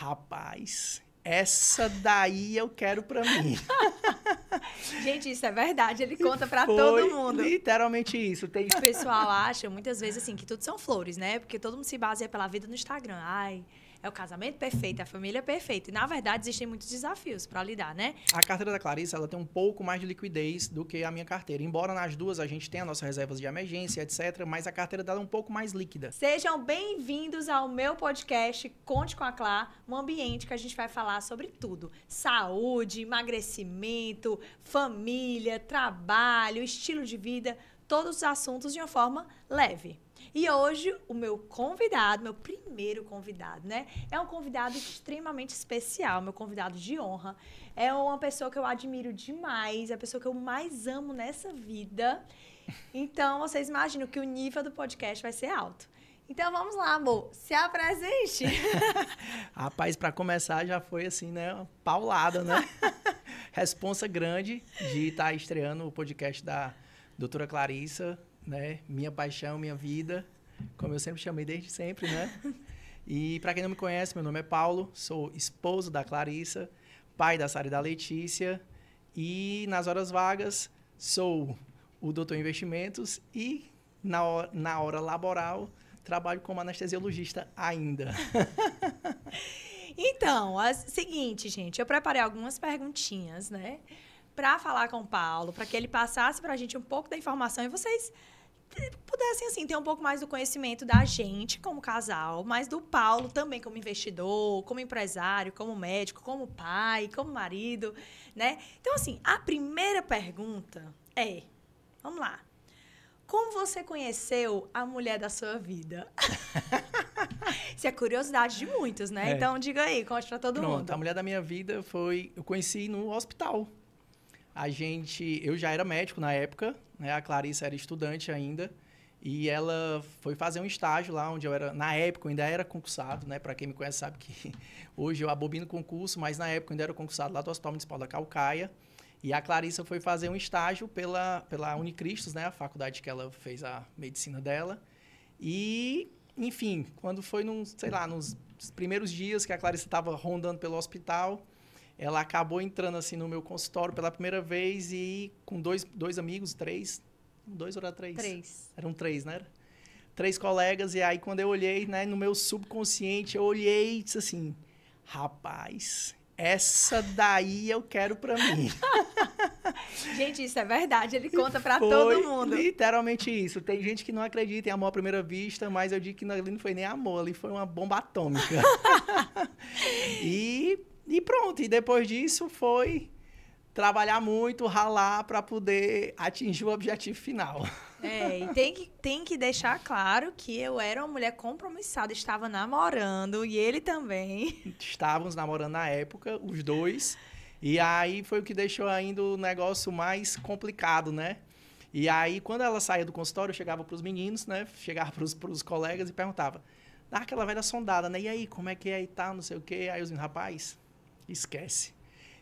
Rapaz, essa daí eu quero para mim. Gente, isso é verdade. Ele conta para todo mundo. Literalmente isso. Tem... O pessoal acha muitas vezes assim que tudo são flores, né? Porque todo mundo se baseia pela vida no Instagram. Ai, é o casamento perfeito, é a família perfeita. E, na verdade, existem muitos desafios para lidar, né? A carteira da Clarice, ela tem um pouco mais de liquidez do que a minha carteira. Embora nas duas a gente tenha nossas reservas de emergência, etc., mas a carteira dela é um pouco mais líquida. Sejam bem-vindos ao meu podcast Conte com a Clá, um ambiente que a gente vai falar sobre tudo. Saúde, emagrecimento, família, trabalho, estilo de vida, todos os assuntos de uma forma leve. E hoje, o meu convidado, meu primeiro convidado, né? É um convidado extremamente especial, meu convidado de honra. É uma pessoa que eu admiro demais, é a pessoa que eu mais amo nessa vida. Então, vocês imaginam que o nível do podcast vai ser alto. Então vamos lá, amor, se apresente. Rapaz, para começar já foi assim, né? Uma paulada, né? Responsa grande de estar tá estreando o podcast da doutora Clarissa, né? Minha paixão, minha vida, como eu sempre chamei desde sempre, né? E para quem não me conhece, meu nome é Paulo, sou esposo da Clarissa, pai da Sara e da Letícia, e nas horas vagas sou o doutor em investimentos e na hora, na hora laboral trabalho como anestesiologista ainda. então, seguinte, gente, eu preparei algumas perguntinhas, né? Para falar com o Paulo, para que ele passasse para a gente um pouco da informação e vocês pudessem, assim, ter um pouco mais do conhecimento da gente como casal, mas do Paulo também como investidor, como empresário, como médico, como pai, como marido, né? Então, assim, a primeira pergunta é, vamos lá, como você conheceu a mulher da sua vida? Isso é curiosidade de muitos, né? É. Então diga aí, conte para todo Pronto, mundo. A mulher da minha vida foi. Eu conheci no hospital a gente, eu já era médico na época, né? A Clarissa era estudante ainda. E ela foi fazer um estágio lá onde eu era, na época eu ainda era concursado, né? Para quem me conhece sabe que hoje eu abobino concurso, mas na época eu ainda era concursado lá do Hospital Municipal da Calcaia. E a Clarissa foi fazer um estágio pela, pela Unicristos, né? A faculdade que ela fez a medicina dela. E, enfim, quando foi, num, sei lá, nos primeiros dias que a Clarissa estava rondando pelo hospital, ela acabou entrando assim no meu consultório pela primeira vez e com dois, dois amigos, três, dois ou era três? Três. Eram três, né? Três colegas e aí quando eu olhei, né, no meu subconsciente, eu olhei e disse assim, rapaz, essa daí eu quero para mim. gente, isso é verdade, ele conta para todo mundo. Literalmente isso. Tem gente que não acredita em amor à primeira vista, mas eu digo que ali não foi nem amor, ali foi uma bomba atômica. e e pronto, e depois disso foi trabalhar muito, ralar para poder atingir o objetivo final. É, e tem que, tem que deixar claro que eu era uma mulher compromissada, estava namorando e ele também. Estávamos namorando na época, os dois. E aí foi o que deixou ainda o negócio mais complicado, né? E aí, quando ela saía do consultório, eu chegava para os meninos, né? Chegava para os colegas e perguntava. Dá aquela velha sondada, né? E aí, como é que é e tal, tá, não sei o quê. Aí os rapaz, Esquece.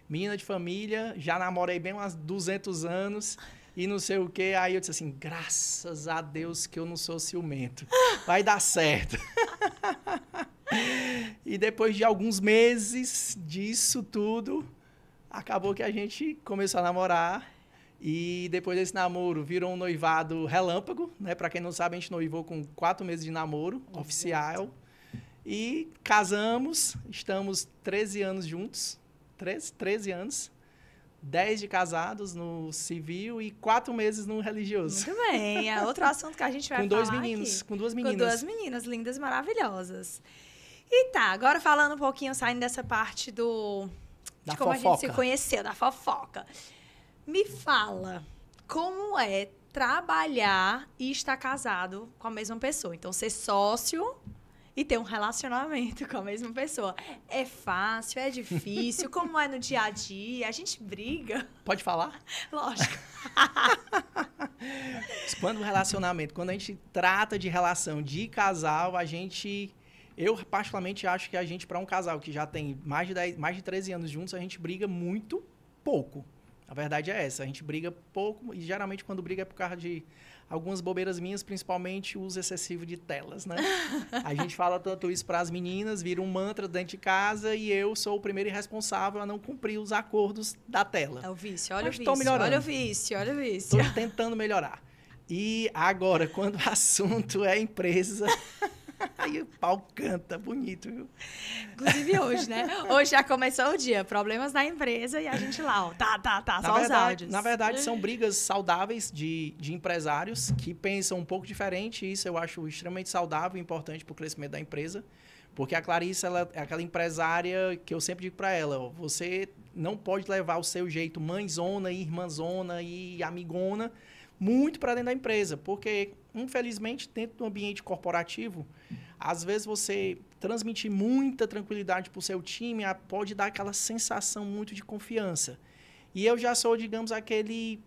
Menina de família, já namorei bem umas 200 anos e não sei o quê. Aí eu disse assim: graças a Deus que eu não sou ciumento. Vai dar certo. e depois de alguns meses disso tudo, acabou que a gente começou a namorar. E depois desse namoro, virou um noivado relâmpago, né? Para quem não sabe, a gente noivou com quatro meses de namoro, Exato. oficial. E casamos, estamos 13 anos juntos, 13, 13 anos. 10 de casados no civil e 4 meses no religioso. Muito bem, é outro assunto que a gente vai com dois meninos, aqui. Com duas meninas. Com duas meninas lindas, maravilhosas. E tá, agora falando um pouquinho, saindo dessa parte do... Da de como fofoca. a gente se conheceu, da fofoca. Me fala, como é trabalhar e estar casado com a mesma pessoa? Então, ser sócio e ter um relacionamento com a mesma pessoa. É fácil, é difícil, como é no dia a dia, a gente briga. Pode falar? Lógico. Quando o relacionamento. Quando a gente trata de relação de casal, a gente. Eu, particularmente, acho que a gente, para um casal que já tem mais de, 10, mais de 13 anos juntos, a gente briga muito pouco. A verdade é essa. A gente briga pouco e geralmente quando briga é por causa de algumas bobeiras minhas, principalmente o uso excessivo de telas, né? a gente fala tanto isso para as meninas, vira um mantra dentro de casa e eu sou o primeiro irresponsável a não cumprir os acordos da tela. É o vício, olha Mas o vício. Melhorando. Olha o vício, olha o vício. Estou tentando melhorar. E agora, quando o assunto é empresa, Aí o pau canta bonito, viu? Inclusive hoje, né? Hoje já começou o dia. Problemas na empresa e a gente lá, ó. Tá, tá, tá. Na só verdade, os áudios. Na verdade, são brigas saudáveis de, de empresários que pensam um pouco diferente. Isso eu acho extremamente saudável e importante para o crescimento da empresa. Porque a Clarice ela, é aquela empresária que eu sempre digo para ela, ó, você não pode levar o seu jeito mãezona, irmãzona e amigona muito para dentro da empresa, porque infelizmente, dentro do ambiente corporativo, às vezes você transmitir muita tranquilidade para o seu time pode dar aquela sensação muito de confiança. E eu já sou, digamos, aquele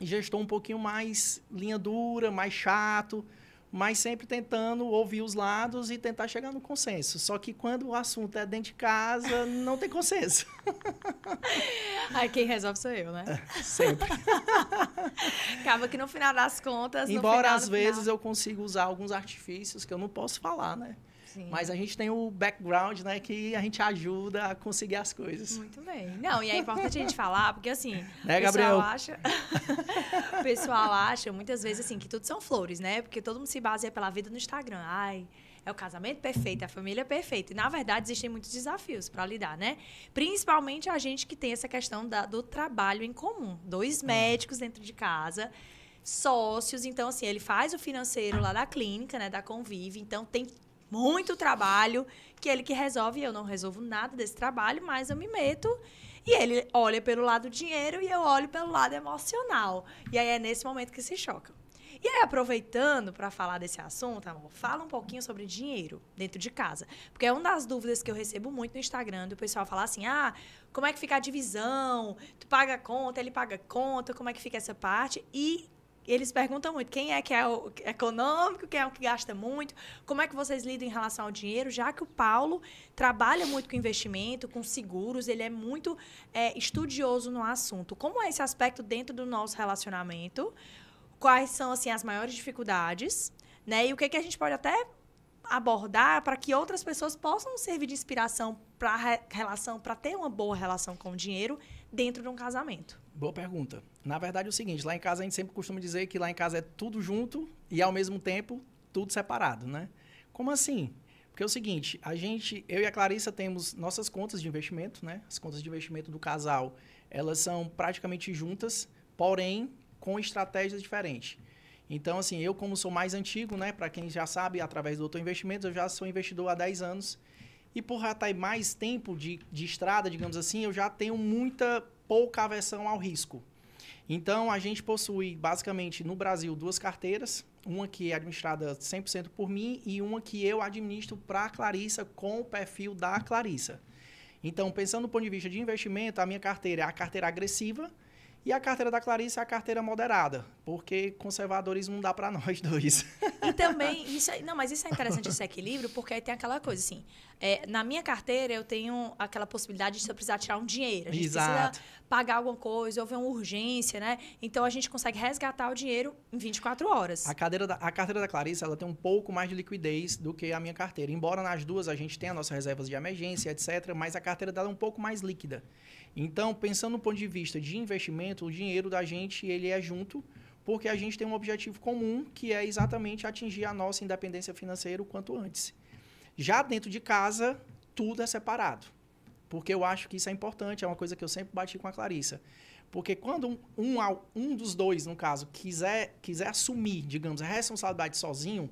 gestor um pouquinho mais linha dura, mais chato mas sempre tentando ouvir os lados e tentar chegar no consenso. Só que quando o assunto é dentro de casa, não tem consenso. Aí quem resolve sou eu, né? É, sempre. Acaba que no final das contas. Embora final, às vezes final... eu consiga usar alguns artifícios que eu não posso falar, né? Sim. Mas a gente tem o background, né, que a gente ajuda a conseguir as coisas. Muito bem. Não, e é importante a gente falar, porque assim, né, o Gabriel? acha. o pessoal acha muitas vezes assim que tudo são flores, né? Porque todo mundo se baseia pela vida no Instagram. Ai, é o casamento perfeito, é a família perfeita. E, na verdade, existem muitos desafios para lidar, né? Principalmente a gente que tem essa questão da, do trabalho em comum. Dois é. médicos dentro de casa, sócios. Então, assim, ele faz o financeiro lá da clínica, né? Da Convive. Então, tem muito trabalho, que ele que resolve, eu não resolvo nada desse trabalho, mas eu me meto. E ele olha pelo lado dinheiro e eu olho pelo lado emocional. E aí é nesse momento que se choca E aí, aproveitando para falar desse assunto, amor, fala um pouquinho sobre dinheiro dentro de casa. Porque é uma das dúvidas que eu recebo muito no Instagram, do pessoal falar assim: ah, como é que fica a divisão? Tu paga conta, ele paga conta, como é que fica essa parte? E eles perguntam muito quem é que é o econômico, quem é o que gasta muito, como é que vocês lidam em relação ao dinheiro, já que o Paulo trabalha muito com investimento, com seguros, ele é muito é, estudioso no assunto. Como é esse aspecto dentro do nosso relacionamento? Quais são assim as maiores dificuldades, né? E o que é que a gente pode até abordar para que outras pessoas possam servir de inspiração para relação, para ter uma boa relação com o dinheiro dentro de um casamento? Boa pergunta. Na verdade é o seguinte, lá em casa a gente sempre costuma dizer que lá em casa é tudo junto e ao mesmo tempo tudo separado, né? Como assim? Porque é o seguinte, a gente, eu e a Clarissa temos nossas contas de investimento, né? As contas de investimento do casal, elas são praticamente juntas, porém com estratégias diferentes. Então, assim, eu como sou mais antigo, né? Para quem já sabe, através do Doutor Investimentos, eu já sou investidor há 10 anos. E por já estar tá mais tempo de, de estrada, digamos assim, eu já tenho muita pouca aversão ao risco. Então, a gente possui, basicamente, no Brasil, duas carteiras. Uma que é administrada 100% por mim e uma que eu administro para a Clarissa com o perfil da Clarissa. Então, pensando do ponto de vista de investimento, a minha carteira é a carteira agressiva, e a carteira da Clarice é a carteira moderada, porque conservadorismo não dá para nós dois. E também, isso é, não, mas isso é interessante, esse equilíbrio, porque aí tem aquela coisa, assim, é, na minha carteira eu tenho aquela possibilidade de se eu precisar tirar um dinheiro, a gente Exato. precisa pagar alguma coisa, houve uma urgência, né? Então a gente consegue resgatar o dinheiro em 24 horas. A, cadeira da, a carteira da Clarice, ela tem um pouco mais de liquidez do que a minha carteira, embora nas duas a gente tenha nossas reservas de emergência, etc., mas a carteira dela é um pouco mais líquida. Então, pensando no ponto de vista de investimento, o dinheiro da gente ele é junto, porque a gente tem um objetivo comum, que é exatamente atingir a nossa independência financeira o quanto antes. Já dentro de casa, tudo é separado. Porque eu acho que isso é importante, é uma coisa que eu sempre bati com a Clarissa. Porque quando um, um, um dos dois, no caso, quiser, quiser assumir, digamos, a responsabilidade sozinho,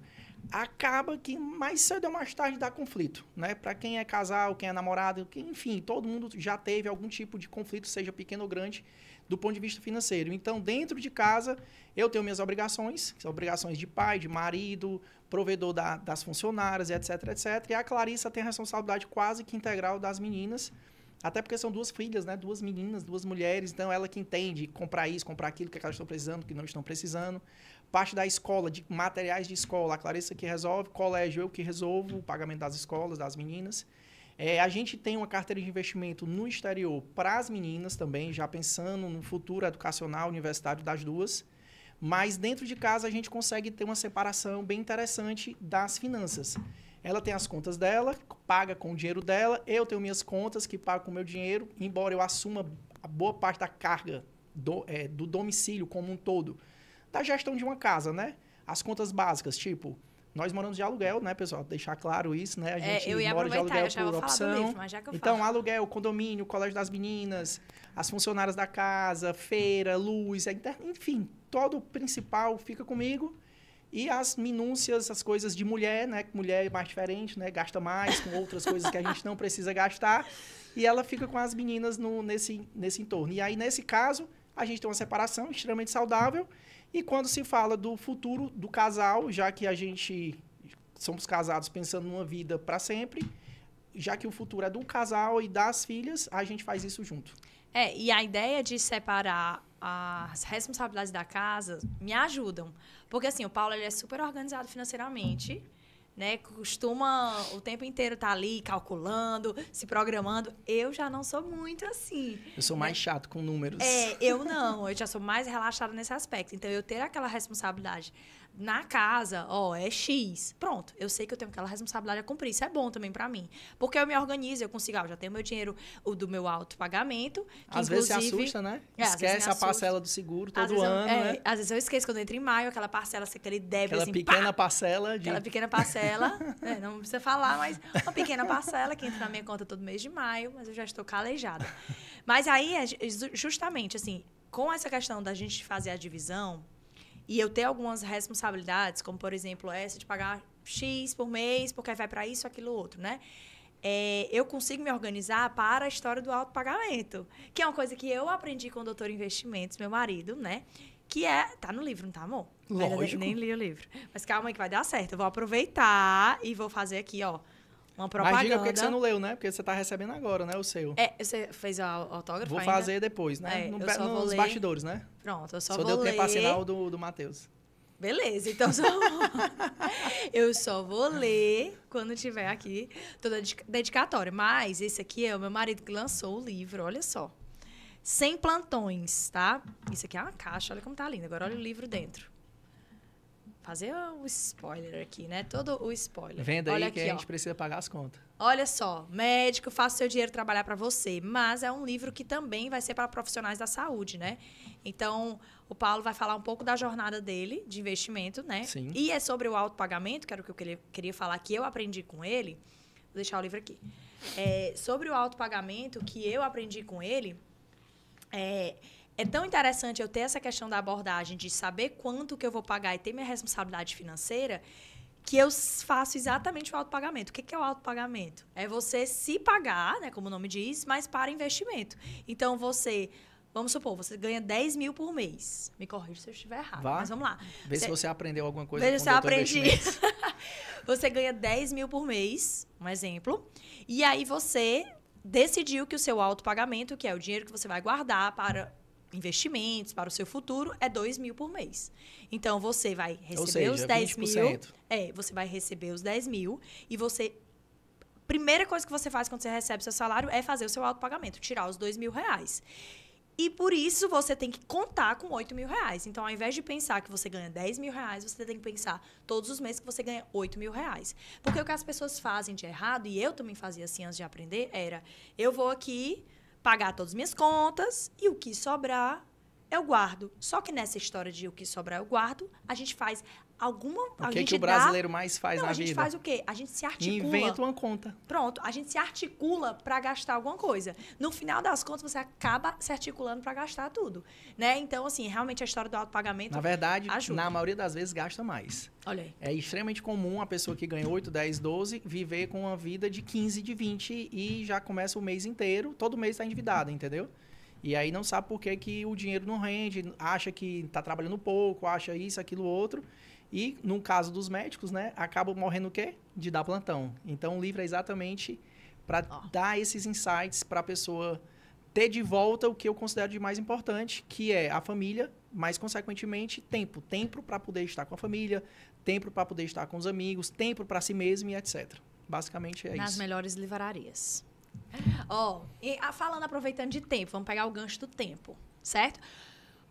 acaba que mais cedo ou mais tarde dá conflito, né? Para quem é casal, quem é namorado, quem, enfim, todo mundo já teve algum tipo de conflito, seja pequeno ou grande, do ponto de vista financeiro. Então, dentro de casa, eu tenho minhas obrigações, são obrigações de pai, de marido, provedor da, das funcionárias, etc, etc. E a Clarissa tem a responsabilidade quase que integral das meninas, até porque são duas filhas, né? Duas meninas, duas mulheres, então ela que entende comprar isso, comprar aquilo que elas estão precisando, que não estão precisando parte da escola, de materiais de escola, a Clarissa que resolve, colégio eu que resolvo, o pagamento das escolas, das meninas. É, a gente tem uma carteira de investimento no exterior para as meninas também, já pensando no futuro educacional, universitário das duas. Mas dentro de casa a gente consegue ter uma separação bem interessante das finanças. Ela tem as contas dela, paga com o dinheiro dela, eu tenho minhas contas que pago com o meu dinheiro, embora eu assuma a boa parte da carga do, é, do domicílio como um todo da gestão de uma casa, né? As contas básicas, tipo, nós moramos de aluguel, né, pessoal? Deixar claro isso, né? A é, gente é, eu ia mora de aluguel por opção. então, aluguel, condomínio, colégio das meninas, as funcionárias da casa, feira, luz, enfim, todo o principal fica comigo. E as minúcias, as coisas de mulher, né? Que mulher é mais diferente, né? Gasta mais com outras coisas que a gente não precisa gastar. E ela fica com as meninas no, nesse, nesse entorno. E aí, nesse caso, a gente tem uma separação extremamente saudável. E quando se fala do futuro do casal, já que a gente somos casados pensando numa vida para sempre, já que o futuro é do casal e das filhas, a gente faz isso junto. É, e a ideia de separar as responsabilidades da casa me ajudam. Porque, assim, o Paulo ele é super organizado financeiramente né? Costuma o tempo inteiro estar tá ali calculando, se programando. Eu já não sou muito assim. Eu sou mais né? chato com números. É, eu não. Eu já sou mais relaxada nesse aspecto. Então, eu ter aquela responsabilidade na casa, ó, é X. Pronto, eu sei que eu tenho aquela responsabilidade a cumprir. Isso é bom também para mim. Porque eu me organizo, eu consigo, ó, ah, já tenho meu dinheiro o do meu alto pagamento. às vezes se assusta, né? É, Esquece a parcela do seguro todo ano, é, né? Às vezes eu esqueço quando eu entro em maio, aquela parcela, assim, aquele débito aquela assim, pequena pá! parcela de... Aquela pequena parcela, né, não precisa falar, mas uma pequena parcela que entra na minha conta todo mês de maio, mas eu já estou calejada. Mas aí, é justamente, assim, com essa questão da gente fazer a divisão, e eu ter algumas responsabilidades, como por exemplo essa de pagar X por mês, porque vai para isso, aquilo, outro, né? É, eu consigo me organizar para a história do alto pagamento, que é uma coisa que eu aprendi com o doutor Investimentos, meu marido, né? Que é. Tá no livro, não tá, amor? Lógico. nem li o livro. Mas calma aí que vai dar certo. Eu vou aproveitar e vou fazer aqui, ó uma propaganda. Mas diga por que você não leu, né? Porque você está recebendo agora, né? O seu. É, você fez o autógrafo Vou ainda? fazer depois, né? É, no, eu só nos vou ler. bastidores, né? Pronto, eu só, só vou ler. Só deu tempo a assinar o do, do Matheus. Beleza, então só... eu só vou ler quando tiver aqui toda a dedicatória. Mas esse aqui é o meu marido que lançou o livro, olha só. Sem plantões, tá? Isso aqui é uma caixa, olha como tá lindo. Agora olha o livro dentro fazer o um spoiler aqui, né? Todo o spoiler. Venda Olha aí aqui, que a ó. gente precisa pagar as contas. Olha só, médico, faça seu dinheiro trabalhar para você, mas é um livro que também vai ser para profissionais da saúde, né? Então, o Paulo vai falar um pouco da jornada dele de investimento, né? Sim. E é sobre o autopagamento, que era o que eu queria falar, que eu aprendi com ele. Vou deixar o livro aqui. É, sobre o autopagamento, que eu aprendi com ele, é, é tão interessante eu ter essa questão da abordagem de saber quanto que eu vou pagar e ter minha responsabilidade financeira, que eu faço exatamente o autopagamento. O que é o autopagamento? É você se pagar, né, como o nome diz, mas para investimento. Então, você... Vamos supor, você ganha 10 mil por mês. Me corrija se eu estiver errado, Vá, mas vamos lá. Vê você, se você aprendeu alguma coisa Veja se eu aprendi. você ganha 10 mil por mês, um exemplo. E aí você decidiu que o seu autopagamento, que é o dinheiro que você vai guardar para investimentos, para o seu futuro, é 2 mil por mês. Então, você vai receber seja, os 10 é mil. É, você vai receber os 10 mil e você. Primeira coisa que você faz quando você recebe seu salário é fazer o seu autopagamento, tirar os dois mil reais. E por isso você tem que contar com 8 mil reais. Então, ao invés de pensar que você ganha 10 mil reais, você tem que pensar todos os meses que você ganha 8 mil reais. Porque o que as pessoas fazem de errado, e eu também fazia assim antes de aprender, era eu vou aqui, pagar todas as minhas contas e o que sobrar eu guardo. Só que nessa história de o que sobrar eu guardo, a gente faz alguma O que, é que o brasileiro dá... mais faz não, na vida? A gente faz o quê? A gente se articula. Inventa uma conta. Pronto, a gente se articula para gastar alguma coisa. No final das contas, você acaba se articulando para gastar tudo, né? Então, assim, realmente a história do autopagamento Na verdade, ajuda. na maioria das vezes gasta mais. Olha aí. É extremamente comum a pessoa que ganha 8, 10, 12 viver com uma vida de 15, de 20 e já começa o mês inteiro, todo mês está endividada, entendeu? E aí não sabe por que, que o dinheiro não rende, acha que está trabalhando pouco, acha isso, aquilo, outro. E no caso dos médicos, né, acabam morrendo o quê? De dar plantão. Então o livro é exatamente para oh. dar esses insights para a pessoa ter de volta o que eu considero de mais importante, que é a família, mas consequentemente tempo, tempo para poder estar com a família, tempo para poder estar com os amigos, tempo para si mesmo e etc. Basicamente é Nas isso. Nas melhores livrarias. Ó, oh, falando aproveitando de tempo, vamos pegar o gancho do tempo, certo?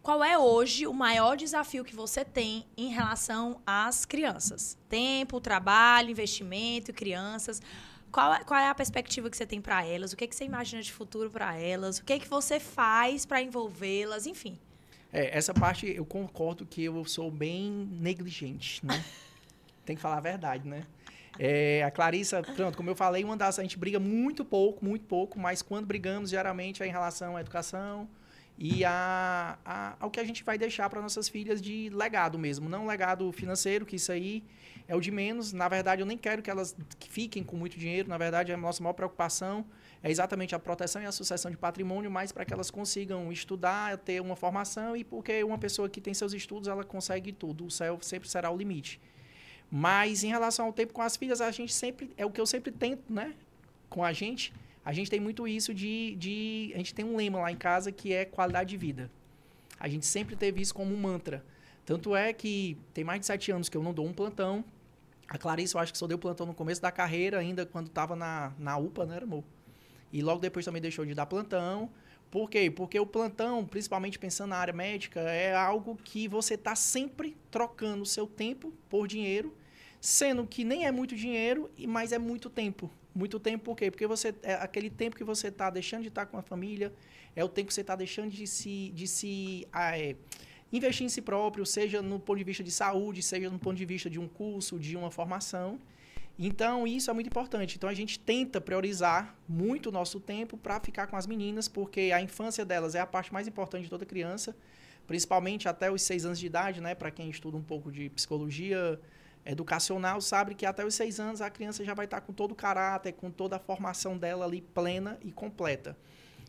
Qual é hoje o maior desafio que você tem em relação às crianças? Tempo, trabalho, investimento, crianças. Qual é, qual é a perspectiva que você tem para elas? O que, é que você imagina de futuro para elas? O que é que você faz para envolvê-las? Enfim. É, essa parte eu concordo que eu sou bem negligente, né? tem que falar a verdade, né? É, a Clarissa, pronto, como eu falei, uma das, a gente briga muito pouco, muito pouco, mas quando brigamos, geralmente é em relação à educação, e a, a, ao que a gente vai deixar para nossas filhas de legado mesmo. Não legado financeiro, que isso aí é o de menos. Na verdade, eu nem quero que elas fiquem com muito dinheiro. Na verdade, é a nossa maior preocupação é exatamente a proteção e a sucessão de patrimônio, mas para que elas consigam estudar, ter uma formação e porque uma pessoa que tem seus estudos, ela consegue tudo. O céu sempre será o limite. Mas em relação ao tempo com as filhas, a gente sempre é o que eu sempre tento, né? Com a gente a gente tem muito isso de, de. A gente tem um lema lá em casa que é qualidade de vida. A gente sempre teve isso como um mantra. Tanto é que tem mais de sete anos que eu não dou um plantão. A Clarice, eu acho que só deu plantão no começo da carreira, ainda quando estava na, na UPA, né, amor? E logo depois também deixou de dar plantão. Por quê? Porque o plantão, principalmente pensando na área médica, é algo que você está sempre trocando o seu tempo por dinheiro, sendo que nem é muito dinheiro, mas é muito tempo. Muito tempo por quê? Porque você, é aquele tempo que você está deixando de estar tá com a família, é o tempo que você está deixando de se, de se ah, é, investir em si próprio, seja no ponto de vista de saúde, seja no ponto de vista de um curso, de uma formação. Então, isso é muito importante. Então, a gente tenta priorizar muito o nosso tempo para ficar com as meninas, porque a infância delas é a parte mais importante de toda criança, principalmente até os seis anos de idade, né? Para quem estuda um pouco de psicologia, educacional sabe que até os seis anos a criança já vai estar tá com todo o caráter, com toda a formação dela ali plena e completa.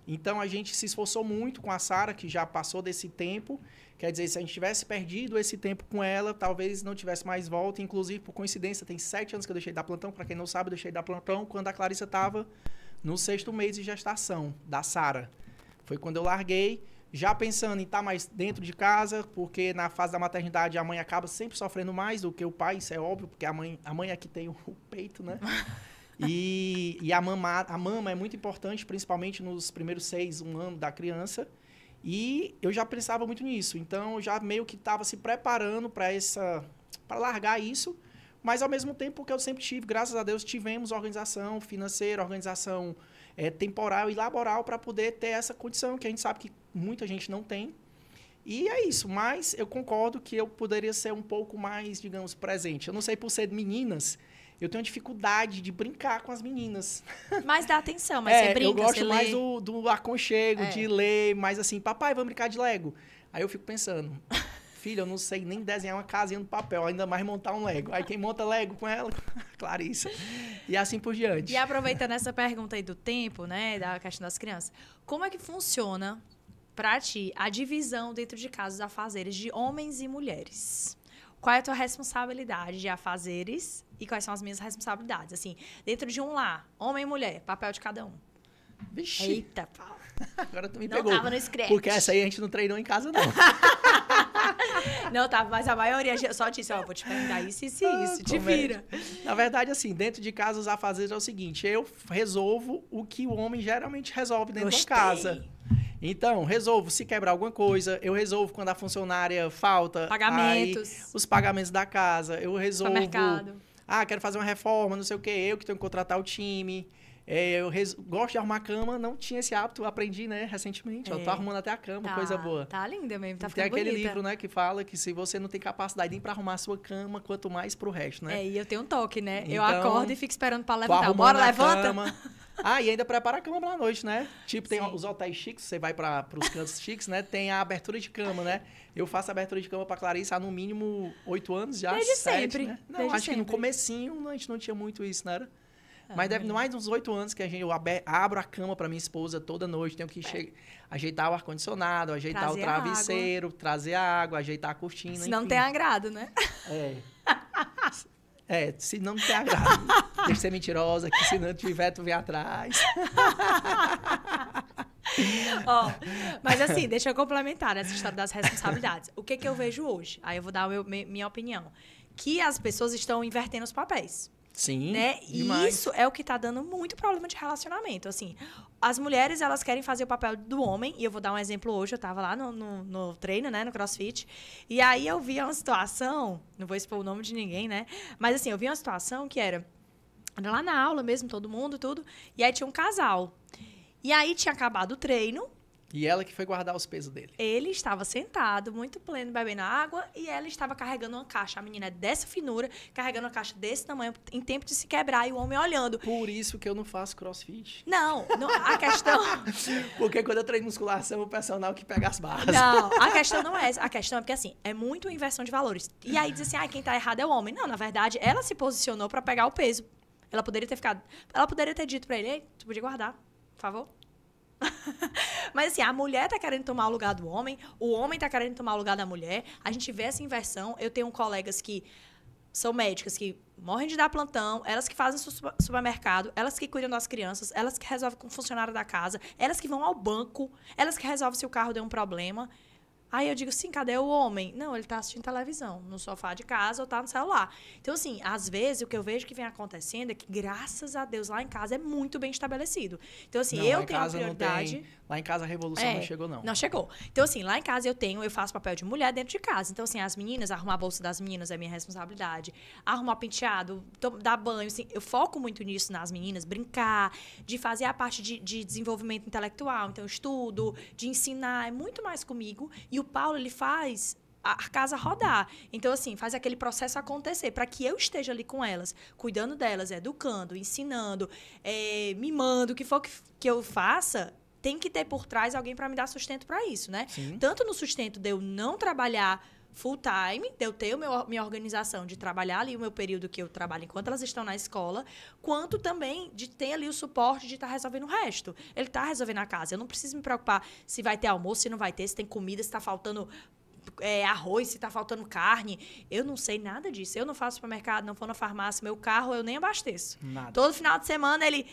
Então a gente se esforçou muito com a Sara, que já passou desse tempo. Quer dizer, se a gente tivesse perdido esse tempo com ela, talvez não tivesse mais volta. Inclusive, por coincidência, tem sete anos que eu deixei da plantão. Para quem não sabe, eu deixei da plantão quando a Clarissa estava no sexto mês de gestação da Sara. Foi quando eu larguei já pensando em estar tá mais dentro de casa, porque na fase da maternidade a mãe acaba sempre sofrendo mais do que o pai, isso é óbvio, porque a mãe, a mãe é que tem o peito, né? E, e a, mama, a mama é muito importante, principalmente nos primeiros seis, um ano da criança. E eu já pensava muito nisso, então eu já meio que estava se preparando para essa, para largar isso. Mas ao mesmo tempo que eu sempre tive, graças a Deus, tivemos organização financeira, organização é, temporal e laboral para poder ter essa condição, que a gente sabe que muita gente não tem. E é isso, mas eu concordo que eu poderia ser um pouco mais, digamos, presente. Eu não sei por ser meninas, eu tenho dificuldade de brincar com as meninas. Mas dá atenção, mas é, você brinca, Eu gosto mais lê. Do, do aconchego, é. de ler, mais assim, papai, vamos brincar de Lego. Aí eu fico pensando, filho, eu não sei nem desenhar uma casinha no papel, ainda mais montar um Lego. Aí quem monta Lego com ela? Clarissa. E assim por diante. E aproveitando essa pergunta aí do tempo, né, da questão das crianças, como é que funciona para ti a divisão dentro de casos afazeres de homens e mulheres? Qual é a tua responsabilidade de afazeres e quais são as minhas responsabilidades? Assim, dentro de um lá, homem e mulher, papel de cada um. Vixe. Eita, pau. Agora tu me não pegou. Não tava no script. Porque essa aí a gente não treinou em casa, não. Não, tá, mas a maioria só disse, ó, oh, vou te perguntar isso, isso e ah, isso, te vira. Na verdade, assim, dentro de casa os afazeres é o seguinte, eu resolvo o que o homem geralmente resolve dentro Gostei. de casa. Então, resolvo se quebrar alguma coisa, eu resolvo quando a funcionária falta. Pagamentos. Aí, os pagamentos da casa, eu resolvo... Ah, quero fazer uma reforma, não sei o quê, eu que tenho que contratar o time. É, eu res... gosto de arrumar a cama, não tinha esse hábito, aprendi, né, recentemente. É. Eu tô arrumando até a cama, tá, coisa boa. Tá linda mesmo, tá Tem aquele bonita. livro, né, que fala que se você não tem capacidade nem para arrumar a sua cama, quanto mais pro resto, né? É, e eu tenho um toque, né? Então, eu acordo e fico esperando para levantar. Bora, levanta! Cama. Ah, e ainda prepara a cama pra noite, né? Tipo, tem Sim. os hotéis chiques, você vai para os cantos chiques, né? Tem a abertura de cama, né? Eu faço a abertura de cama para Clarice há no mínimo oito anos já. Desde sete, sempre. Né? Não, Desde acho sempre. que no comecinho a gente não tinha muito isso, né? É, mas deve mais uns oito anos que a gente, eu abro a cama para minha esposa toda noite. Tenho que é. ajeitar o ar-condicionado, ajeitar trazer o travesseiro, a trazer a água, ajeitar a cortina. Se não tem agrado, né? É. É, se não tem agrado. Deixa de ser mentirosa, que se não tiver, tu vem atrás. oh, mas assim, deixa eu complementar essa história das responsabilidades. O que, que eu vejo hoje? Aí eu vou dar minha opinião. Que as pessoas estão invertendo os papéis. Sim. Né? E isso é o que tá dando muito problema de relacionamento. Assim, as mulheres, elas querem fazer o papel do homem. E eu vou dar um exemplo hoje. Eu tava lá no, no, no treino, né? No crossfit. E aí eu vi uma situação. Não vou expor o nome de ninguém, né? Mas assim, eu vi uma situação que era lá na aula mesmo, todo mundo, tudo. E aí tinha um casal. E aí tinha acabado o treino. E ela que foi guardar os pesos dele. Ele estava sentado, muito pleno, bebendo água, e ela estava carregando uma caixa. A menina é dessa finura, carregando uma caixa desse tamanho, em tempo de se quebrar, e o homem olhando. Por isso que eu não faço crossfit. Não, não a questão. porque quando eu treino musculação, o personal que pega as barras. Não, a questão não é essa. A questão é porque, assim, é muito inversão de valores. E aí diz assim, ah, quem está errado é o homem. Não, na verdade, ela se posicionou para pegar o peso. Ela poderia ter ficado. Ela poderia ter dito para ele, ei, tu podia guardar, por favor Mas assim, a mulher tá querendo tomar o lugar do homem, o homem tá querendo tomar o lugar da mulher. A gente vê essa inversão. Eu tenho colegas que são médicas que morrem de dar plantão, elas que fazem supermercado, elas que cuidam das crianças, elas que resolvem com o funcionário da casa, elas que vão ao banco, elas que resolvem se o carro deu um problema. Aí eu digo assim, cadê o homem? Não, ele está assistindo televisão, no sofá de casa ou tá no celular. Então, assim, às vezes o que eu vejo que vem acontecendo é que, graças a Deus, lá em casa é muito bem estabelecido. Então, assim, não, eu tenho prioridade. Tem, lá em casa a revolução é, não chegou, não. Não chegou. Então, assim, lá em casa eu tenho, eu faço papel de mulher dentro de casa. Então, assim, as meninas, arrumar a bolsa das meninas é minha responsabilidade. Arrumar penteado, dar banho, assim, eu foco muito nisso nas meninas, brincar, de fazer a parte de, de desenvolvimento intelectual. Então, estudo, de ensinar, é muito mais comigo. E e o Paulo, ele faz a casa rodar. Então, assim, faz aquele processo acontecer para que eu esteja ali com elas, cuidando delas, educando, ensinando, é, mimando, o que for que, que eu faça, tem que ter por trás alguém para me dar sustento para isso, né? Sim. Tanto no sustento de eu não trabalhar full time, de eu ter meu, minha organização de trabalhar ali o meu período que eu trabalho enquanto elas estão na escola, quanto também de ter ali o suporte de estar tá resolvendo o resto. Ele está resolvendo a casa. Eu não preciso me preocupar se vai ter almoço, se não vai ter, se tem comida, se está faltando é, arroz, se está faltando carne. Eu não sei nada disso. Eu não faço supermercado, não vou na farmácia, meu carro eu nem abasteço. Nada. Todo final de semana ele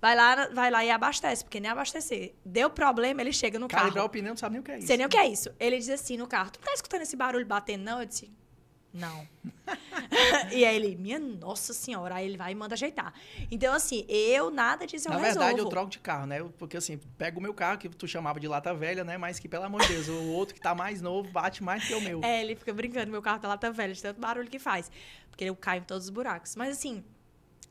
Vai lá, vai lá e abastece, porque nem abastecer. Deu problema, ele chega no Calibrar carro. Calibrar opinião, não sabe nem o que é isso. Você nem o que é isso. Ele diz assim no carro: Tu tá escutando esse barulho batendo, não? Eu disse: Não. e aí ele, minha nossa senhora, aí ele vai e manda ajeitar. Então, assim, eu nada disso eu Na resolvo. verdade, eu troco de carro, né? porque, assim, pega o meu carro, que tu chamava de lata velha, né? Mas que, pelo amor de Deus, o outro que tá mais novo bate mais que o meu. É, ele fica brincando, meu carro tá lata velha, de tanto barulho que faz. Porque eu caio em todos os buracos. Mas, assim,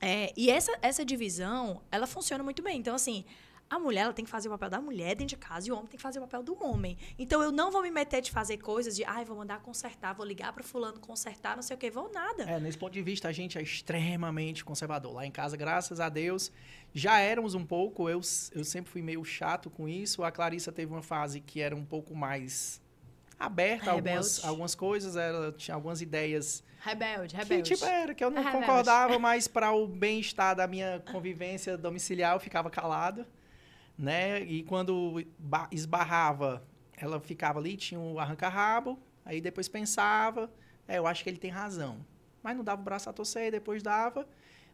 é, e essa, essa divisão, ela funciona muito bem. Então, assim, a mulher ela tem que fazer o papel da mulher dentro de casa e o homem tem que fazer o papel do homem. Então, eu não vou me meter de fazer coisas de, ai, vou mandar consertar, vou ligar para fulano consertar, não sei o que, vou nada. É, nesse ponto de vista, a gente é extremamente conservador. Lá em casa, graças a Deus, já éramos um pouco, eu, eu sempre fui meio chato com isso. A Clarissa teve uma fase que era um pouco mais aberta a algumas, algumas coisas, ela tinha algumas ideias Rebelde, rebelde. Que tipo era, que eu não é rebelde. concordava, mas para o bem-estar da minha convivência domiciliar, eu ficava calado, né? E quando esbarrava, ela ficava ali, tinha o um arranca-rabo, aí depois pensava, é, eu acho que ele tem razão. Mas não dava o braço a torcer, depois dava.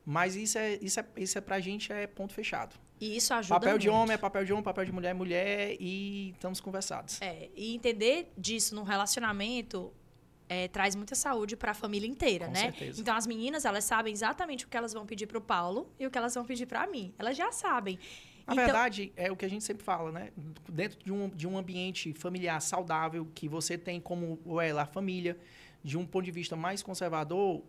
Mas isso é, isso é, isso é pra gente é ponto fechado. E isso ajuda Papel muito. de homem é papel de homem, papel de mulher é mulher e estamos conversados. É, e entender disso num relacionamento é, traz muita saúde para a família inteira, Com né? Certeza. Então as meninas elas sabem exatamente o que elas vão pedir para o Paulo e o que elas vão pedir para mim. Elas já sabem. Na então... verdade, é o que a gente sempre fala, né? Dentro de um, de um ambiente familiar saudável, que você tem como ela, a família, de um ponto de vista mais conservador,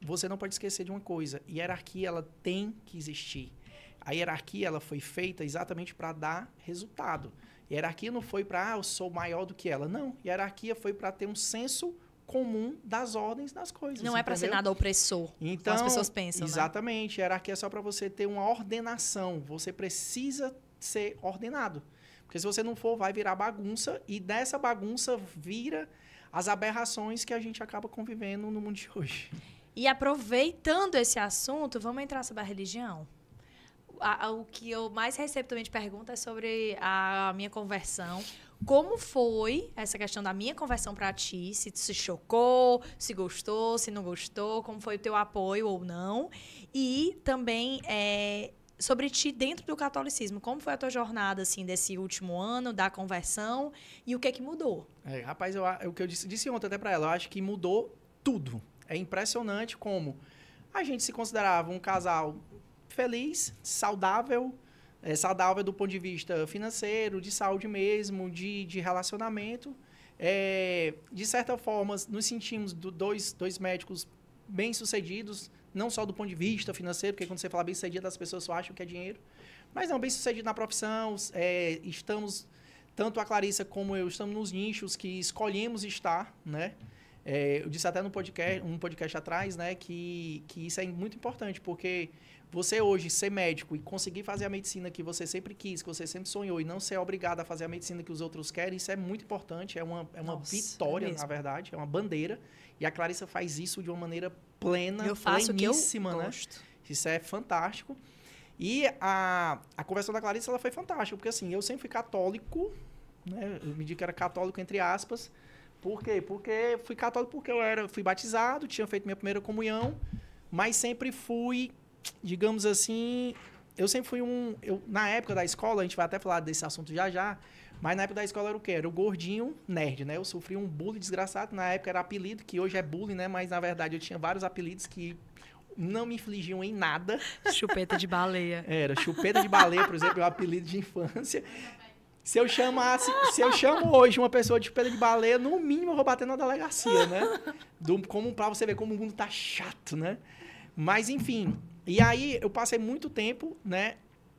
você não pode esquecer de uma coisa: hierarquia ela tem que existir. A hierarquia ela foi feita exatamente para dar resultado. Hierarquia não foi para ah, eu sou maior do que ela. Não. Hierarquia foi para ter um senso comum das ordens das coisas. Não é entendeu? é para ser nada opressor, então, as pessoas pensam. Né? Exatamente. Né? Hierarquia é só para você ter uma ordenação. Você precisa ser ordenado. Porque se você não for, vai virar bagunça. E dessa bagunça vira as aberrações que a gente acaba convivendo no mundo de hoje. E aproveitando esse assunto, vamos entrar sobre a religião? o que eu mais receptivamente pergunto é sobre a minha conversão como foi essa questão da minha conversão para ti, se se chocou, se gostou, se não gostou, como foi o teu apoio ou não, e também é, sobre ti dentro do catolicismo, como foi a tua jornada assim desse último ano da conversão e o que é que mudou? É, rapaz, eu, o que eu disse, disse ontem até para ela, eu acho que mudou tudo. É impressionante como a gente se considerava um casal feliz, saudável, é saudável do ponto de vista financeiro, de saúde mesmo, de, de relacionamento. É, de certa forma, nos sentimos do, dois, dois médicos bem-sucedidos, não só do ponto de vista financeiro, porque quando você fala bem-sucedido, as pessoas só acham que é dinheiro, mas não, bem-sucedido na profissão, é, estamos, tanto a Clarissa como eu, estamos nos nichos que escolhemos estar, né? É, eu disse até no podcast, um podcast atrás, né, que, que isso é muito importante, porque você hoje ser médico e conseguir fazer a medicina que você sempre quis, que você sempre sonhou, e não ser obrigado a fazer a medicina que os outros querem, isso é muito importante, é uma, é uma Nossa, é vitória, é na verdade, é uma bandeira. E a Clarissa faz isso de uma maneira plena, eu faço pleníssima, eu né? Gosto. Isso é fantástico. E a, a conversão da Clarissa ela foi fantástica, porque assim, eu sempre fui católico, né? Eu me digo que era católico entre aspas. Por quê? Porque fui católico porque eu era, fui batizado, tinha feito minha primeira comunhão, mas sempre fui digamos assim, eu sempre fui um. Eu, na época da escola, a gente vai até falar desse assunto já já, mas na época da escola era o que? Era o gordinho nerd, né? Eu sofri um bullying desgraçado. Na época era apelido, que hoje é bullying, né? Mas na verdade eu tinha vários apelidos que não me infligiam em nada. Chupeta de baleia. Era, chupeta de baleia, por exemplo, é um apelido de infância. Se eu chamasse, se eu chamo hoje uma pessoa de chupeta de baleia, no mínimo eu vou bater na delegacia, né? Do, como, pra você ver como o mundo tá chato, né? Mas enfim, e aí eu passei muito tempo, né,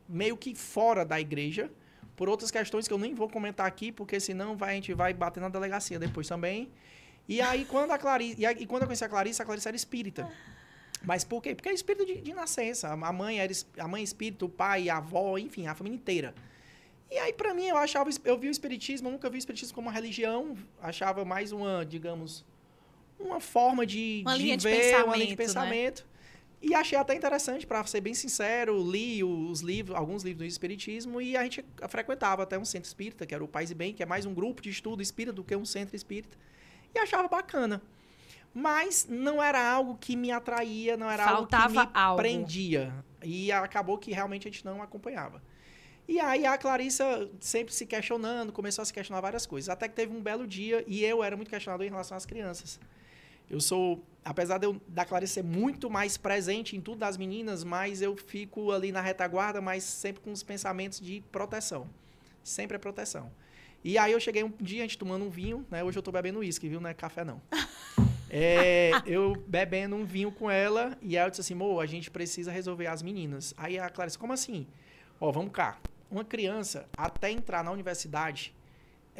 meio que fora da igreja, por outras questões que eu nem vou comentar aqui, porque senão vai, a gente vai bater na delegacia depois também. E aí quando a Clarice, e, aí, e quando eu conheci a Clarice, a Clarice era espírita. Mas por quê? Porque é espírito de, de nascença. A mãe era a mãe é espírito, o pai, a avó, enfim, a família inteira. E aí, para mim, eu achava. Eu vi o Espiritismo, eu nunca vi o Espiritismo como uma religião. Achava mais uma, digamos, uma forma de, uma de linha ver, de uma linha de pensamento. Né? E achei até interessante, para ser bem sincero, li os livros, alguns livros do Espiritismo e a gente frequentava até um centro espírita, que era o Paz e Bem, que é mais um grupo de estudo espírita do que um centro espírita, e achava bacana. Mas não era algo que me atraía, não era Faltava algo que me algo. prendia. E acabou que realmente a gente não acompanhava. E aí a Clarissa sempre se questionando, começou a se questionar várias coisas. Até que teve um belo dia, e eu era muito questionado em relação às crianças. Eu sou, apesar de eu, da Clarice ser muito mais presente em tudo das meninas, mas eu fico ali na retaguarda, mas sempre com os pensamentos de proteção. Sempre é proteção. E aí eu cheguei um dia, a gente tomando um vinho, né? Hoje eu tô bebendo uísque, viu? Não é café, não. É, eu bebendo um vinho com ela, e aí eu disse assim, Mô, a gente precisa resolver as meninas. Aí a Clarice, como assim? Ó, vamos cá. Uma criança, até entrar na universidade,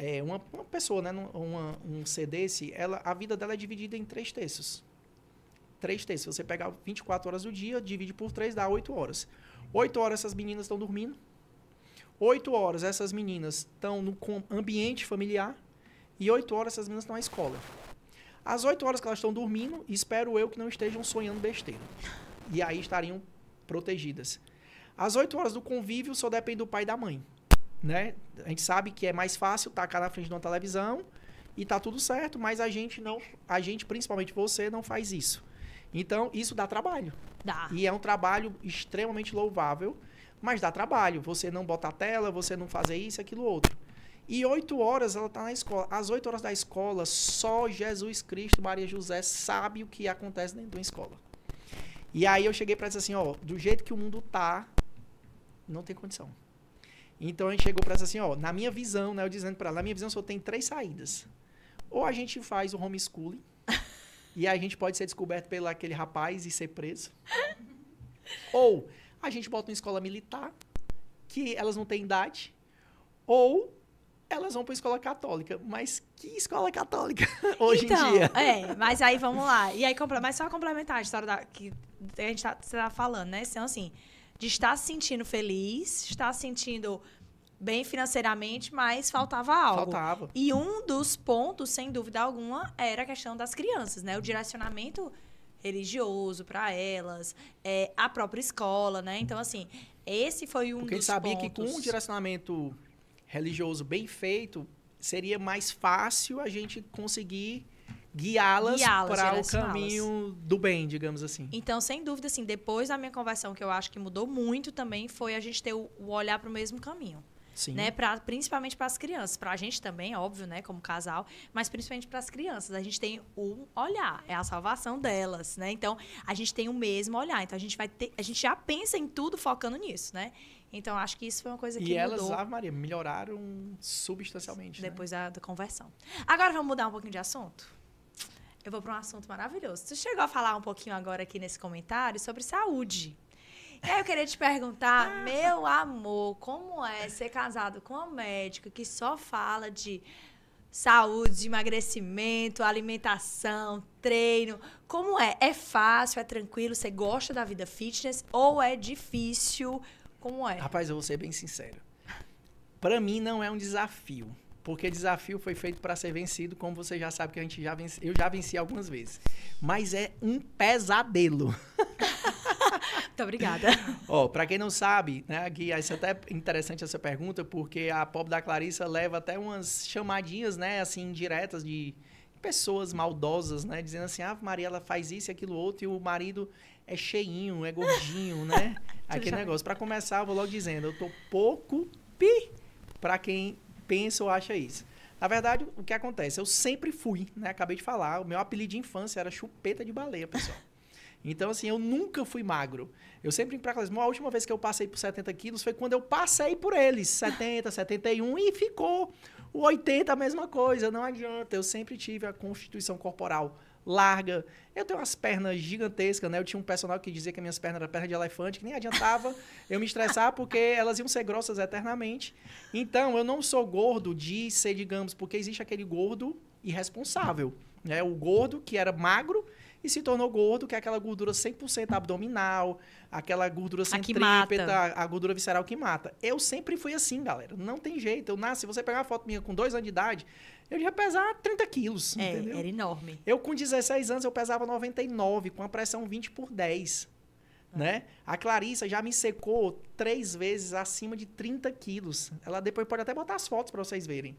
é, uma, uma, pessoa, né, uma, um ser desse, ela, a vida dela é dividida em três terços. Três terços. você pegar 24 horas do dia, divide por três, dá oito horas. Oito horas essas meninas estão dormindo. oito horas essas meninas estão no ambiente familiar. E oito horas essas meninas estão na escola. Às oito horas que elas estão dormindo, espero eu que não estejam sonhando besteira. E aí estariam protegidas. Às oito horas do convívio só depende do pai e da mãe né? A gente sabe que é mais fácil tacar na frente de uma televisão e tá tudo certo, mas a gente não, a gente, principalmente você, não faz isso. Então, isso dá trabalho. Dá. E é um trabalho extremamente louvável, mas dá trabalho. Você não botar tela, você não fazer isso, aquilo outro. E oito horas ela tá na escola. Às oito horas da escola, só Jesus Cristo, Maria José, sabe o que acontece dentro de uma escola. E aí eu cheguei para dizer assim, ó, do jeito que o mundo tá, não tem condição. Então a gente chegou para essa assim, ó, na minha visão, né, eu dizendo para ela, na minha visão só tem três saídas. Ou a gente faz o homeschooling e a gente pode ser descoberto pelo aquele rapaz e ser preso. Ou a gente bota uma escola militar que elas não têm idade. Ou elas vão para escola católica. Mas que escola católica hoje então, em dia? É, mas aí vamos lá. E aí, mas só complementar a história da, que a gente está tá falando, né? Então, assim, de estar se sentindo feliz, estar se sentindo bem financeiramente, mas faltava algo. Faltava. E um dos pontos, sem dúvida alguma, era a questão das crianças, né? O direcionamento religioso para elas, é, a própria escola, né? Então, assim, esse foi um Porque dos sabia pontos. sabia que com um direcionamento religioso bem feito, seria mais fácil a gente conseguir guiá-las guiá para o caminho do bem, digamos assim. Então, sem dúvida, assim, depois da minha conversão, que eu acho que mudou muito também, foi a gente ter o, olhar para o mesmo caminho. Sim. Né, pra, principalmente para as crianças, para a gente também, óbvio, né, como casal, mas principalmente para as crianças. A gente tem um olhar, é a salvação delas, né? Então, a gente tem o mesmo olhar. Então a gente vai ter, a gente já pensa em tudo focando nisso, né? Então acho que isso foi uma coisa que e elas, Maria, melhoraram substancialmente, né? depois né? da, da conversão. Agora vamos mudar um pouquinho de assunto. Eu vou para um assunto maravilhoso. Você chegou a falar um pouquinho agora aqui nesse comentário sobre saúde. E aí eu queria te perguntar, meu amor, como é ser casado com um médico que só fala de saúde, emagrecimento, alimentação, treino? Como é? É fácil, é tranquilo? Você gosta da vida fitness ou é difícil? Como é? Rapaz, eu vou ser bem sincero. Para mim não é um desafio. Porque desafio foi feito para ser vencido, como você já sabe que a gente já eu já venci algumas vezes. Mas é um pesadelo. Muito obrigada. Ó, oh, para quem não sabe, né, Gui, isso é até interessante essa pergunta, porque a pop da Clarissa leva até umas chamadinhas, né, assim, indiretas de pessoas maldosas, né, dizendo assim: "Ah, Maria, ela faz isso e aquilo outro", e o marido é cheinho, é gordinho, né? Aquele negócio. Para começar, eu vou logo dizendo, eu tô pouco pi para quem pensa ou acha isso. Na verdade, o que acontece? Eu sempre fui, né? Acabei de falar, o meu apelido de infância era chupeta de baleia, pessoal. Então, assim, eu nunca fui magro. Eu sempre pra aquelas. A última vez que eu passei por 70 quilos foi quando eu passei por eles, 70, 71, e ficou. O 80, a mesma coisa, não adianta. Eu sempre tive a constituição corporal larga. Eu tenho umas pernas gigantescas, né? Eu tinha um personal que dizia que minhas pernas eram pernas de elefante, que nem adiantava eu me estressar porque elas iam ser grossas eternamente. Então, eu não sou gordo de ser, digamos, porque existe aquele gordo irresponsável, né? O gordo que era magro e se tornou gordo, que é aquela gordura 100% abdominal, aquela gordura centrípeta, a, a gordura visceral que mata. Eu sempre fui assim, galera. Não tem jeito. Eu nasci, se você pegar uma foto minha com dois anos de idade, eu ia pesar 30 quilos, é, entendeu? Era enorme. Eu com 16 anos, eu pesava 99, com a pressão 20 por 10. Ah. Né? A Clarissa já me secou três vezes acima de 30 quilos. Ela depois pode até botar as fotos para vocês verem.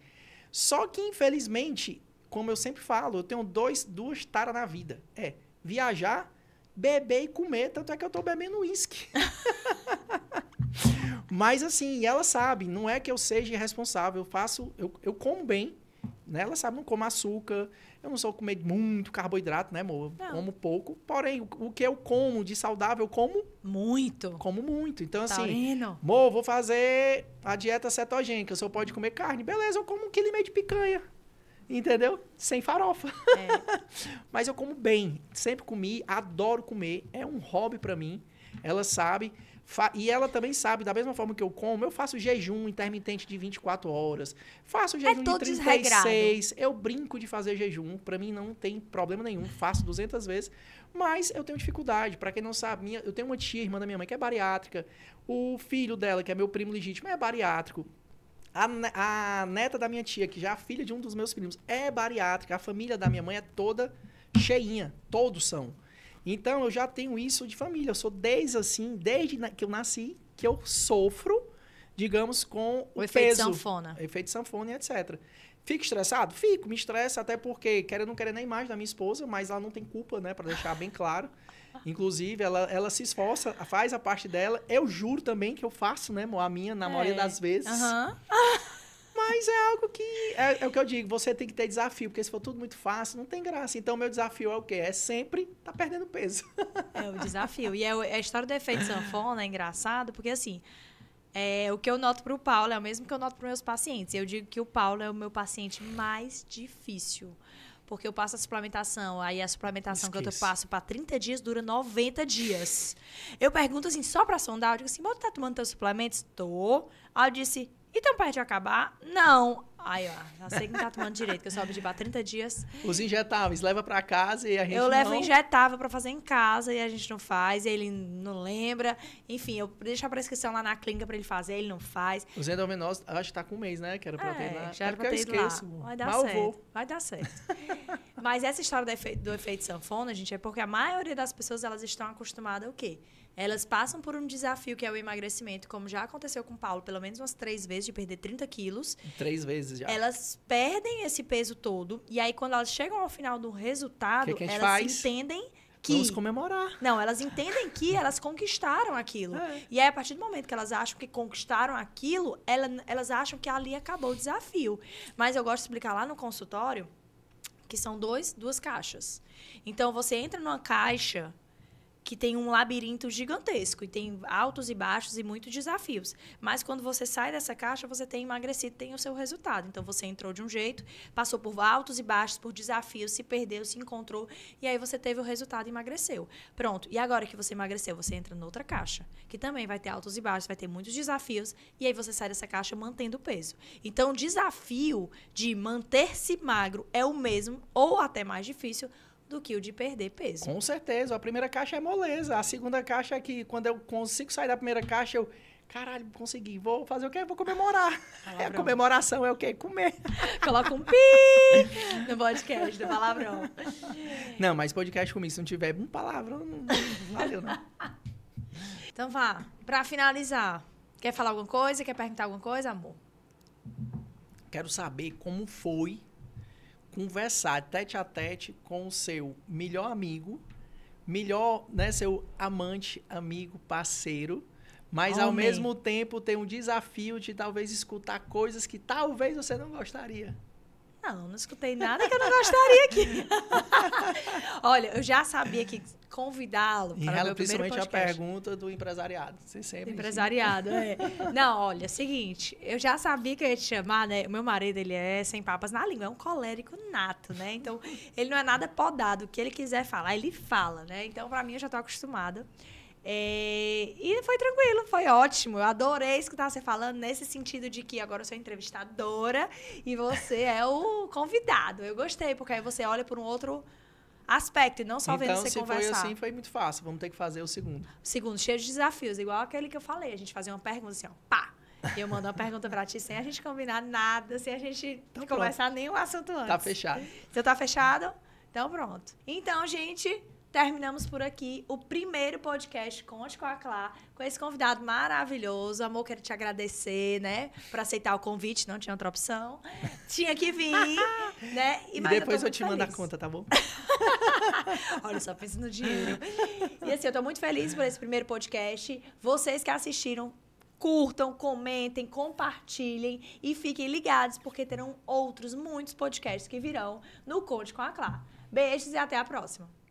Só que, infelizmente, como eu sempre falo, eu tenho dois, duas taras na vida. É viajar, beber e comer. Tanto é que eu tô bebendo uísque. Mas assim, ela sabe, não é que eu seja irresponsável, eu faço, eu, eu como bem, né? Ela sabe, não como açúcar, eu não sou comer muito carboidrato, né, amor? Eu não. como pouco. Porém, o, o, que eu como de saudável, eu como muito. Como muito. Então, tá assim, indo. amor, vou fazer a dieta cetogênica, o senhor pode comer carne. Beleza, eu como um quilo e meio de picanha entendeu? Sem farofa. É. Mas eu como bem, sempre comi, adoro comer, é um hobby para mim. Ela sabe, e ela também sabe, da mesma forma que eu como, eu faço jejum intermitente de 24 horas, faço é jejum é de 36, desregrado. eu brinco de fazer jejum, para mim não tem problema nenhum, faço 200 vezes, mas eu tenho dificuldade. Para quem não sabe, minha, eu tenho uma tia, irmã da minha mãe, que é bariátrica, o filho dela, que é meu primo legítimo, é bariátrico. A, a neta da minha tia, que já é a filha de um dos meus primos, é bariátrica. A família da minha mãe é toda cheinha. Todos são. Então eu já tenho isso de família. Eu sou desde assim, desde que eu nasci, que eu sofro, digamos, com o, o efeito peso, sanfona. Efeito sanfona e etc. Fico estressado? Fico, me estressa, até porque quero não querer nem mais da minha esposa, mas ela não tem culpa, né? Para deixar bem claro. Inclusive, ela, ela se esforça, faz a parte dela. Eu juro também que eu faço, né, a minha, na é. maioria das vezes. Uhum. Mas é algo que. É, é, o que eu digo, você tem que ter desafio, porque se for tudo muito fácil, não tem graça. Então, meu desafio é o quê? É sempre tá perdendo peso. É o desafio. E é, é a história do efeito sanfona é engraçado, porque assim, é, o que eu noto para o Paulo é o mesmo que eu noto para meus pacientes. Eu digo que o Paulo é o meu paciente mais difícil. Porque eu passo a suplementação, aí a suplementação que eu passo para 30 dias dura 90 dias. Eu pergunto assim, só para sondar, eu digo assim, você tá tomando teus suplementos? Tô. Aí eu disse, então, perto de acabar? Não. Ai, ó, já sei que não tá tomando direito, que eu só objetiva 30 dias. Os injetáveis, leva para casa e a gente Eu não... levo injetável para fazer em casa e a gente não faz, ele não lembra. Enfim, eu deixo a prescrição lá na clínica para ele fazer, ele não faz. Os endovenosos, acho que tá com um mês, né? Que era pra é, ter lá. Já é era é pra ter eu esqueço. Lá. Vai dar certo. Vou. Vai dar certo. Mas essa história do efeito, do efeito sanfona, gente, é porque a maioria das pessoas, elas estão acostumadas ao quê? Elas passam por um desafio que é o emagrecimento, como já aconteceu com o Paulo, pelo menos umas três vezes, de perder 30 quilos. Três vezes já. Elas perdem esse peso todo, e aí quando elas chegam ao final do resultado, que que elas faz? entendem que. Vamos comemorar. Não, elas entendem que elas conquistaram aquilo. É. E aí, a partir do momento que elas acham que conquistaram aquilo, ela, elas acham que ali acabou o desafio. Mas eu gosto de explicar lá no consultório que são dois, duas caixas. Então você entra numa caixa que tem um labirinto gigantesco e tem altos e baixos e muitos desafios. Mas quando você sai dessa caixa, você tem emagrecido, tem o seu resultado. Então você entrou de um jeito, passou por altos e baixos, por desafios, se perdeu, se encontrou e aí você teve o resultado e emagreceu. Pronto. E agora que você emagreceu, você entra noutra caixa, que também vai ter altos e baixos, vai ter muitos desafios e aí você sai dessa caixa mantendo o peso. Então o desafio de manter-se magro é o mesmo ou até mais difícil do que o de perder peso. Com certeza. A primeira caixa é moleza. A segunda caixa é que quando eu consigo sair da primeira caixa, eu. Caralho, consegui. Vou fazer o quê? Vou comemorar. Palavrão. É, a comemoração é o quê? Comer. Coloca um pi no podcast do palavrão. Não, mas podcast comigo, se não tiver um palavrão, não, não valeu, não. Então vá, pra finalizar, quer falar alguma coisa? Quer perguntar alguma coisa, amor? Quero saber como foi conversar tete a tete com o seu melhor amigo, melhor, né, seu amante, amigo, parceiro, mas ao mesmo tempo ter um desafio de talvez escutar coisas que talvez você não gostaria. Não, não escutei nada que eu não gostaria aqui. Olha, eu já sabia que convidá-lo para o meu primeiro podcast. a pergunta do empresariado. Você sempre... empresariado, é. Não, olha, seguinte, eu já sabia que eu ia te chamar, né? O meu marido, ele é sem papas na língua, é um colérico nato, né? Então, ele não é nada podado. O que ele quiser falar, ele fala, né? Então, para mim, eu já estou acostumada. É, e foi tranquilo, foi ótimo. Eu adorei escutar você falando nesse sentido de que agora eu sou entrevistadora e você é o convidado. Eu gostei, porque aí você olha por um outro aspecto e não só então, vendo você se conversar. Então, foi assim, foi muito fácil. Vamos ter que fazer o segundo. segundo, cheio de desafios, igual aquele que eu falei. A gente fazia uma pergunta assim, ó, pá. E eu mando uma pergunta pra ti sem a gente combinar nada, sem a gente então, conversar nenhum assunto tá antes. Tá fechado. Então, tá fechado? Então, pronto. Então, gente terminamos por aqui o primeiro podcast Conte com a Clá, com esse convidado maravilhoso. Amor, quero te agradecer, né? Por aceitar o convite, não tinha outra opção. Tinha que vir, né? E, e depois eu, eu te feliz. mando a conta, tá bom? Olha, só pensa no dinheiro. E assim, eu tô muito feliz por esse primeiro podcast. Vocês que assistiram, curtam, comentem, compartilhem e fiquem ligados, porque terão outros muitos podcasts que virão no Conte com a Clá. Beijos e até a próxima.